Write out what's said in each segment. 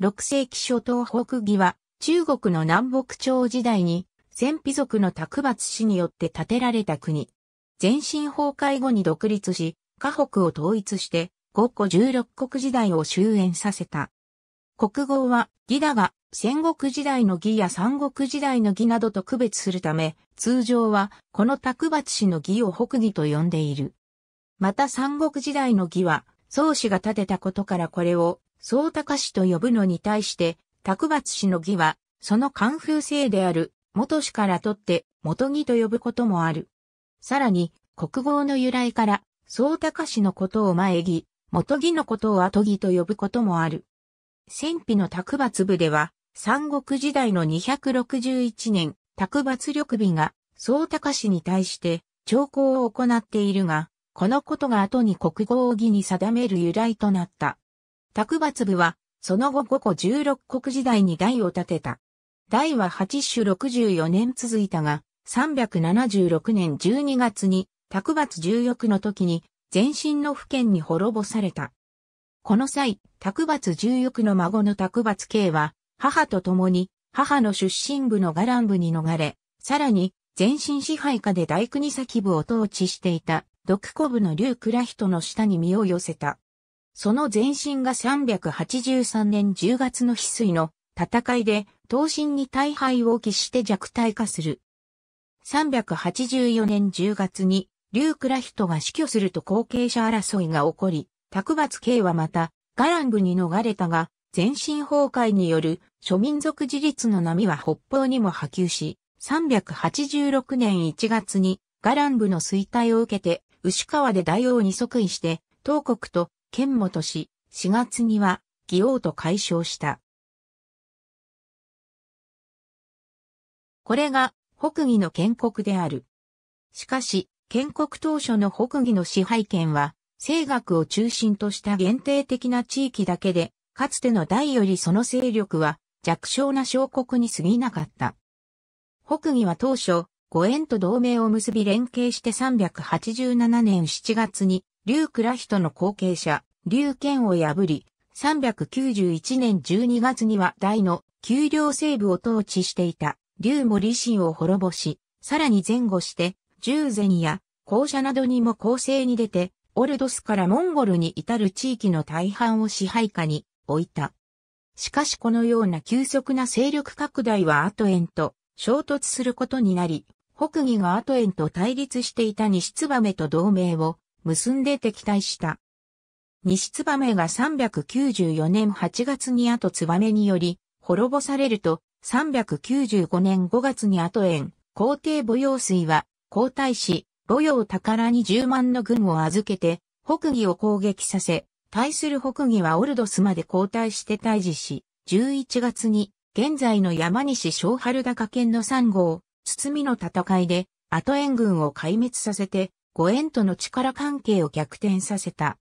6世紀初頭北義は、中国の南北朝時代に、先卑族の卓抜氏によって建てられた国。前進崩壊後に独立し、河北を統一して、五個十六国時代を終焉させた。国号は、義だが、戦国時代の義や三国時代の義などと区別するため、通常は、この卓抜氏の義を北義と呼んでいる。また三国時代の義は、宗氏が建てたことからこれを総高氏と呼ぶのに対して、卓抜氏の義は、その官風性である、元氏からとって、元義と呼ぶこともある。さらに、国語の由来から、総高氏のことを前義、元義のことを後義と呼ぶこともある。戦費の卓抜部では、三国時代の261年、卓抜緑尾が、総高氏に対して、長考を行っているが、このことが後に国語を義に定める由来となった。卓抜部は、その後五個16国時代に台を建てた。台は8種64年続いたが、376年12月に、卓抜14の時に、前身の府県に滅ぼされた。この際、卓抜14の孫の卓抜慶は、母と共に、母の出身部の伽藍部に逃れ、さらに、前身支配下で大国先部を統治していた、独孤部の竜倉人の下に身を寄せた。その前身が383年10月の翡翠の戦いで、東進に大敗を喫して弱体化する。384年10月に、ラ倉人が死去すると後継者争いが起こり、卓抜慶はまた、ガラングに逃れたが、全身崩壊による諸民族自立の波は北方にも波及し、386年1月にガラン部の衰退を受けて、牛川で大王に即位して、東国と県もとし、4月には、義王と解消した。これが、北魏の建国である。しかし、建国当初の北魏の支配権は、政学を中心とした限定的な地域だけで、かつての代よりその勢力は弱小な小国に過ぎなかった。北魏は当初、五円と同盟を結び連携して387年7月に劉倉人の後継者、劉健を破り、391年12月には大の丘陵西部を統治していた劉森信を滅ぼし、さらに前後して、従前や校舎などにも攻勢に出て、オルドスからモンゴルに至る地域の大半を支配下に置いた。しかしこのような急速な勢力拡大はアトエンと衝突することになり、北魏がアトエンと対立していた西燕と同盟を結んで敵対した。西燕が394年8月に後燕により滅ぼされると395年5月に後縁、皇帝母用水は皇太子、母陽宝に10万の軍を預けて北義を攻撃させ、対する北義はオルドスまで交代して退治し、11月に現在の山西小春高県の3号、堤の戦いで後援軍を壊滅させてご縁との力関係を逆転させた。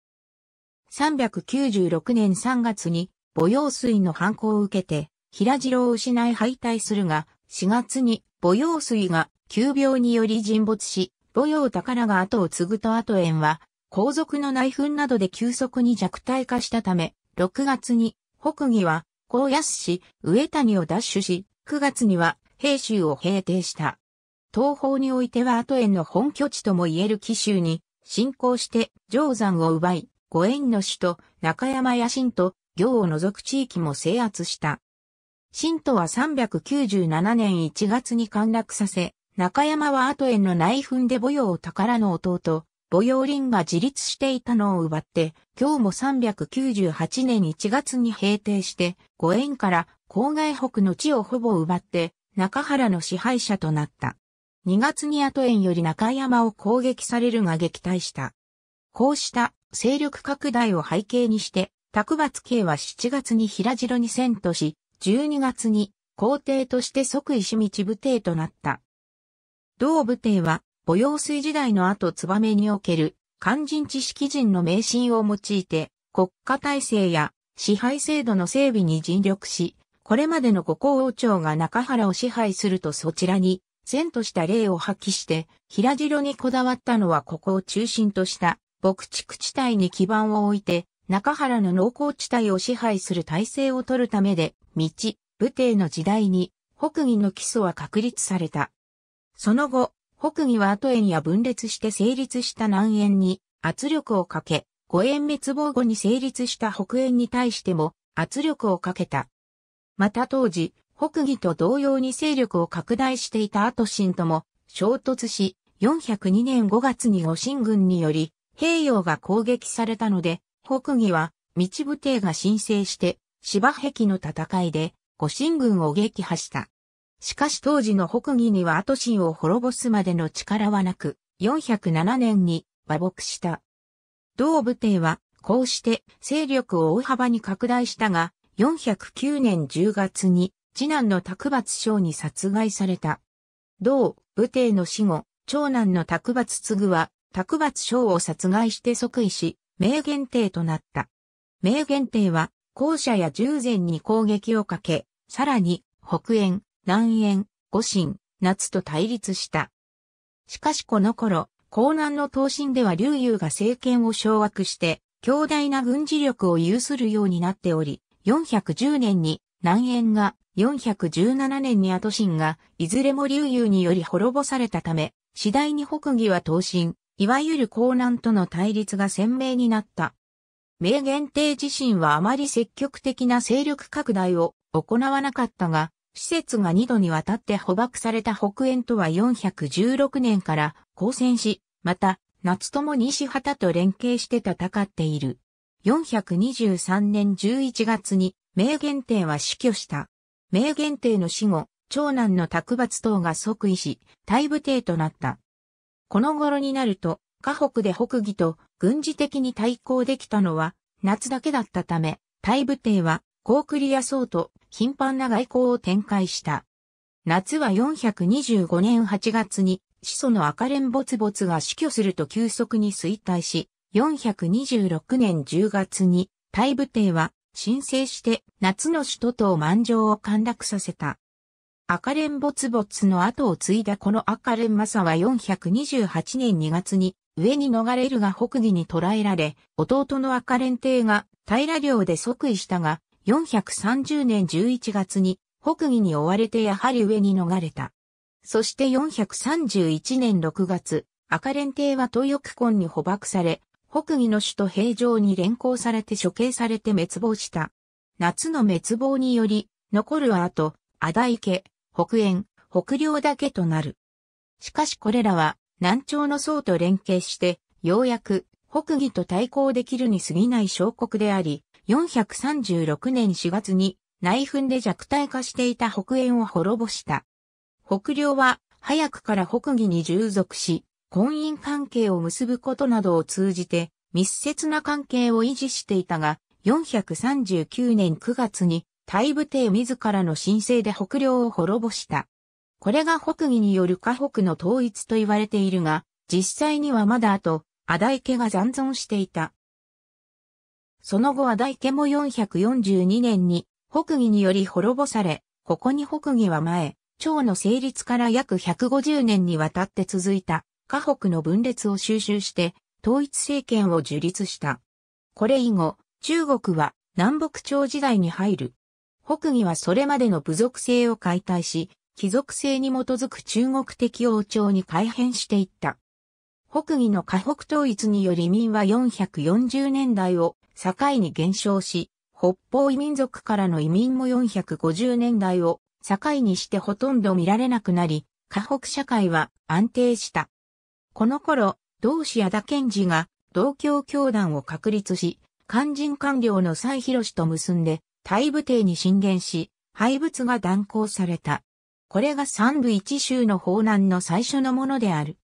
396年3月に母用水の反抗を受けて、平次郎を失い敗退するが、4月に母用水が急病により沈没し、母用宝が後を継ぐと後縁は、皇族の内紛などで急速に弱体化したため、6月に北義は高安市上谷を奪取し、9月には平州を平定した。東方においては後縁の本拠地とも言える紀州に、進行して定山を奪い、五縁の首都中山や新都、行を除く地域も制圧した。新都は397年1月に陥落させ、中山は後縁の内紛で母用宝の弟、母用林が自立していたのを奪って、今日も398年1月に平定して、五縁から郊外北の地をほぼ奪って、中原の支配者となった。2月に後園より中山を攻撃されるが撃退した。こうした勢力拡大を背景にして、卓抜慶は7月に平城に遷都し、12月に皇帝として即位し道武帝となった。同武帝は、母用水時代の後燕における肝心知識人の迷信を用いて、国家体制や支配制度の整備に尽力し、これまでの五皇王朝が中原を支配するとそちらに善とした例を発揮して、平城にこだわったのはここを中心とした牧畜地帯に基盤を置いて、中原の農耕地帯を支配する体制を取るためで、道、武帝の時代に北魏の基礎は確立された。その後、北魏は後縁や分裂して成立した南縁に圧力をかけ、五縁滅亡後に成立した北縁に対しても圧力をかけた。また当時、北魏と同様に勢力を拡大していた後進とも衝突し、402年5月に護信軍により、平洋が攻撃されたので、北魏は、道武帝が申請して、芝壁の戦いで、護信軍を撃破した。しかし当時の北魏には後進を滅ぼすまでの力はなく、407年に和睦した。同武帝は、こうして勢力を大幅に拡大したが、409年10月に次男の卓抜将に殺害された。同、武帝の死後、長男の卓抜継は、卓抜将を殺害して即位し、名言帝となった。名言帝は、校舎や従前に攻撃をかけ、さらに、北縁、南縁、五神、夏と対立した。しかしこの頃、江南の東進では劉裕が政権を掌握して、強大な軍事力を有するようになっており、410年に南縁が417年に後進がいずれも流遊により滅ぼされたため、次第に北魏は東進、いわゆる江南との対立が鮮明になった。明元帝自身はあまり積極的な勢力拡大を行わなかったが、施設が2度にわたって捕獲された北縁とは416年から交戦し、また、夏とも西畑と連携して戦っている。423年11月に明言帝は死去した。明言帝の死後、長男の卓抜等が即位し、大武帝となった。この頃になると、河北で北義と軍事的に対抗できたのは、夏だけだったため、大武帝は、高クリア層と頻繁な外交を展開した。夏は425年8月に、始祖の赤蓮没ツが死去すると急速に衰退し、426年10月に、大武帝は申請して夏の首都と満場を陥落させた。赤蓮没没の後を継いだこの赤蓮サは428年2月に上に逃れるが北義に捕らえられ、弟の赤蓮帝が平領で即位したが、430年11月に北義に追われてやはり上に逃れた。そして431年6月、赤蓮帝は東翼根に捕獲され、北魏の首都平城に連行されて処刑されて滅亡した。夏の滅亡により、残るは後、阿田池、北縁、北梁だけとなる。しかしこれらは、南朝の僧と連携して、ようやく、北魏と対抗できるに過ぎない小国であり、436年4月に内紛で弱体化していた北縁を滅ぼした。北梁は早くから北魏に従属し、婚姻関係を結ぶことなどを通じて密接な関係を維持していたが、439年9月に大武帝自らの申請で北領を滅ぼした。これが北魏による河北の統一と言われているが、実際にはまだあと、アダ家が残存していた。その後アダイ家も442年に北魏により滅ぼされ、ここに北魏は前、朝の成立から約150年にわたって続いた河北の分裂を収集して統一政権を樹立した。これ以後、中国は南北朝時代に入る。北魏はそれまでの部族制を解体し、貴族制に基づく中国的王朝に改変していった。北魏の河北統一により民は440年代を境に減少し、北方異民族からの移民も450年代を境にしてほとんど見られなくなり、河北社会は安定した。この頃、同志矢田賢治が同教教団を確立し、肝心官僚の蔡博と結んで、大部帝に進言し、廃仏が断行された。これが三部一州の法難の最初のものである。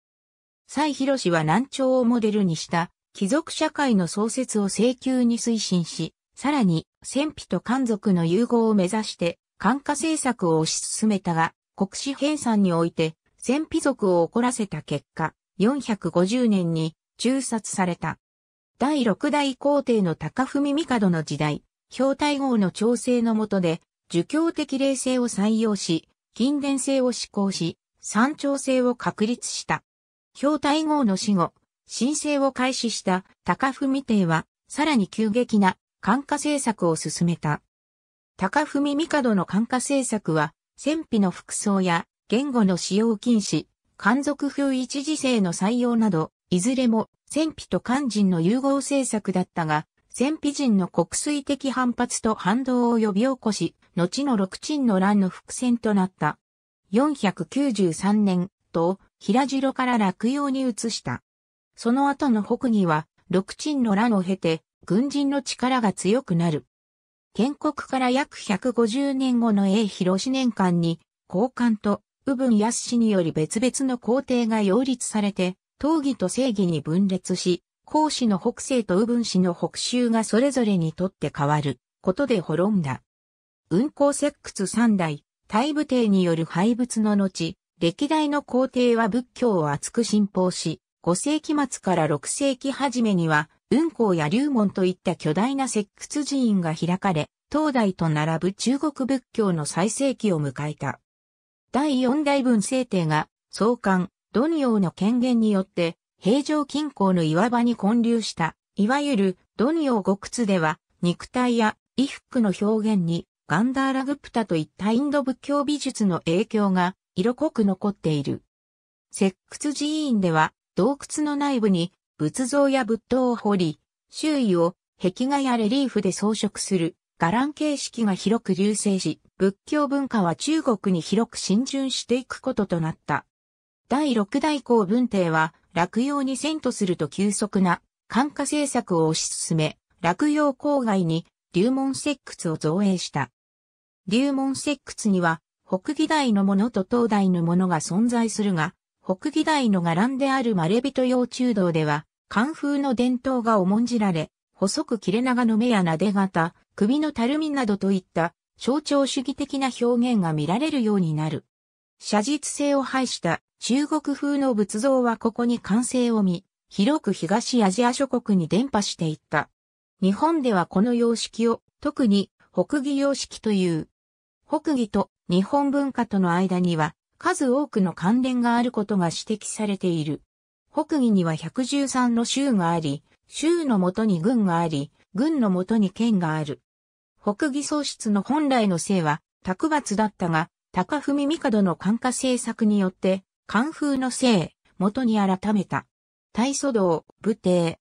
蔡博は南朝をモデルにした貴族社会の創設を請求に推進し、さらに戦費と漢族の融合を目指して漢化政策を推し進めたが、国史編纂において戦費族を怒らせた結果、450年に中殺された。第六代皇帝の高文帝の時代、表体号の調整の下で、儒教的霊性を採用し、近伝性を施行し、三朝制を確立した。表体号の死後、申請を開始した高文帝は、さらに急激な感化政策を進めた。高文帝の感化政策は、戦費の服装や言語の使用禁止、漢族風一時制の採用など、いずれも、戦費と漢人の融合政策だったが、戦費人の国粋的反発と反動を呼び起こし、後の六鎮の乱の伏線となった。493年と平城から落葉に移した。その後の北には、六鎮の乱を経て、軍人の力が強くなる。建国から約150年後の英広四年間に、高官と右分安氏により別々の皇帝が擁立されて、討議と正義に分裂し、孔子の北西と右分氏の北州がそれぞれにとって変わることで滅んだ。運行石窟三代、大武帝による廃仏の後、歴代の皇帝は仏教を厚く信奉し、5世紀末から6世紀初めには、雲光や龍門といった巨大な石窟寺院が開かれ、東大と並ぶ中国仏教の最盛期を迎えた。第四代文政帝が、創刊、ドニオの権限によって、平城近郊の岩場に建立した、いわゆるドニオ極窟では、肉体や衣服の表現に、ガンダーラグプタといったインド仏教美術の影響が色濃く残っている。石窟寺院では洞窟の内部に仏像や仏塔を掘り、周囲を壁画やレリーフで装飾する伽藍形式が広く流星し、仏教文化は中国に広く浸潤していくこととなった。第六代公文帝は、落葉に遷都すると急速な、寒化政策を推し進め、落葉郊外に、流門石窟を造営した。流門石窟には、北義大のものと東大のものが存在するが、北義大の伽藍である稀レビト用中道では、寒風の伝統が重んじられ、細く切れ長の目やなで型、首のたるみなどといった象徴主義的な表現が見られるようになる。写実性を排した中国風の仏像はここに完成を見、広く東アジア諸国に伝播していった。日本ではこの様式を特に北義様式という。北義と日本文化との間には数多くの関連があることが指摘されている。北義には113の州があり、州のもとに軍があり、軍のもとに県がある。北義喪失の本来の姓は、卓抜だったが、高文帝の管化政策によって、漢風の姓、元に改めた。大祖道、武帝。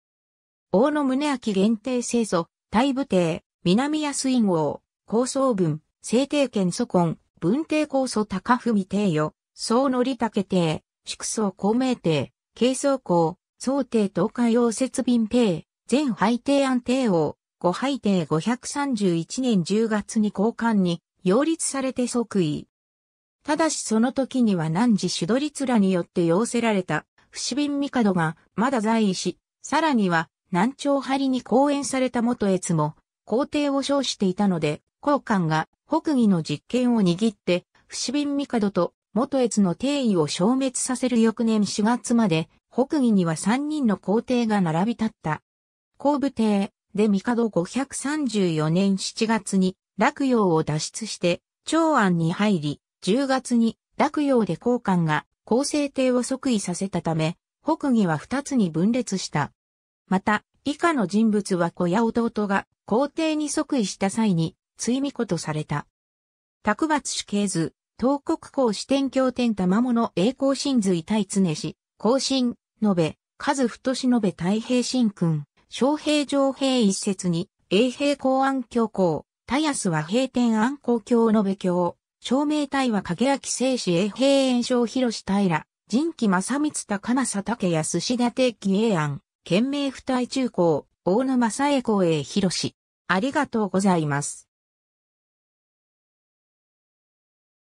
大野宗明限定製祖、大武帝、南安院王、高僧文、聖帝権祖根、文帝高祖高文帝よ、総則武帝、祝宗公明帝、慶宗公、宗帝東海王節便帝、全廃帝安帝王、御拝帝531年10月に交換に、擁立されて即位。ただしその時には何時主ド律らによって要せられた、不死瓶帝がまだ在位し、さらには南朝張に講演された元越も皇帝を称していたので、高官が北義の実権を握って、不死瓶帝と元越の定位を消滅させる翌年4月まで、北義には3人の皇帝が並び立った。皇武帝、で帝534年7月に洛陽を脱出して長安に入り、10月に洛陽で交換が厚生帝を即位させたため、北魏は2つに分裂した。また、以下の人物は子や弟が皇帝に即位した際に、追巫子とされた。卓抜主慶図、東国公四天教天玉物栄光神髄対常氏、後進、延べ、数太し延べ太平神君。昌平上平一節に、永平公安教皇、田安は平天安公教のべ教、照明隊は影明聖子永平炎症広平、人気正光高政竹安志田定期永安、県名不退中高、大野正栄公栄広し。ありがとうございます。